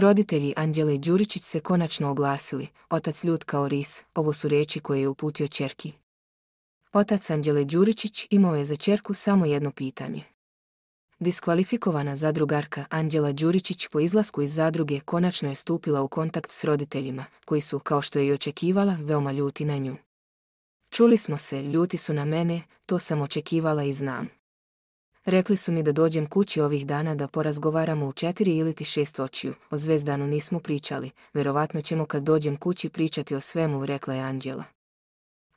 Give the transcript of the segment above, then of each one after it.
Roditelji Anđele Đuričić se konačno oglasili, otac ljud kao ris, ovo su riječi koje je uputio čerki. Otac Anđele Đuričić imao je za čerku samo jedno pitanje. Diskvalifikovana zadrugarka Anđela Đuričić po izlasku iz zadruge konačno je stupila u kontakt s roditeljima, koji su, kao što je i očekivala, veoma ljuti na nju. Čuli smo se, ljuti su na mene, to sam očekivala i znam. Rekli su mi da dođem kući ovih dana da porazgovaramo u četiri ili ti šest očiju. O zvezdanu nismo pričali. Verovatno ćemo kad dođem kući pričati o svemu, rekla je Anđela.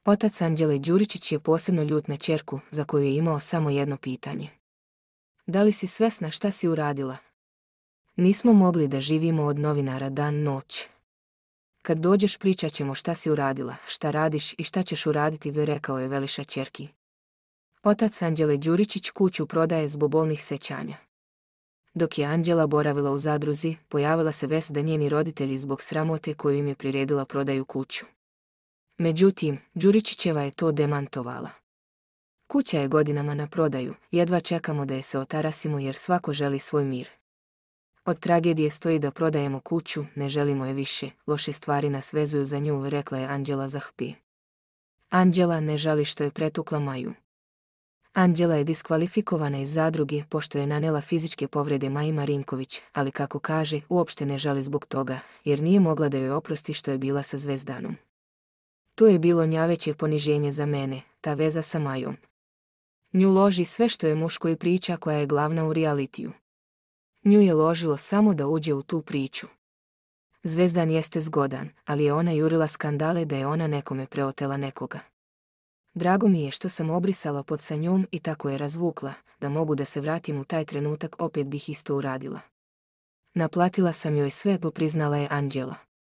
Otac Anđele Đuričić je posebno ljut na čerku, za koju je imao samo jedno pitanje. Da li si svesna šta si uradila? Nismo mogli da živimo od novinara dan noć. Kad dođeš pričat ćemo šta si uradila, šta radiš i šta ćeš uraditi, rekao je Veliša čerki. Otac Anđele Đuričić kuću prodaje zbog bolnih sećanja. Dok je Anđela boravila u zadruzi, pojavila se vest da njeni roditelji zbog sramote koju im je priredila prodaju kuću. Međutim, Đuričićeva je to demantovala. Kuća je godinama na prodaju, jedva čekamo da je se otarasimo jer svako želi svoj mir. Od tragedije stoji da prodajemo kuću, ne želimo je više, loše stvari nas vezuju za nju, rekla je Anđela Zahpi. Anđela ne žali što je pretukla Maju, Anđela je diskvalifikovana iz zadruge pošto je nanela fizičke povrede Maji Marinković, ali kako kaže, uopšte ne žali zbog toga, jer nije mogla da joj oprosti što je bila sa Zvezdanom. To je bilo njaveće poniženje za mene, ta veza sa Majom. Nju loži sve što je muško i priča koja je glavna u realitiju. Nju je ložilo samo da uđe u tu priču. Zvezdan jeste zgodan, ali je ona jurila skandale da je ona nekome preotela nekoga. Drago mi je što sam obrisala pod sa njom i tako je razvukla, da mogu da se vratim u taj trenutak opet bih isto uradila. Naplatila sam joj sve, popriznala je Anđela.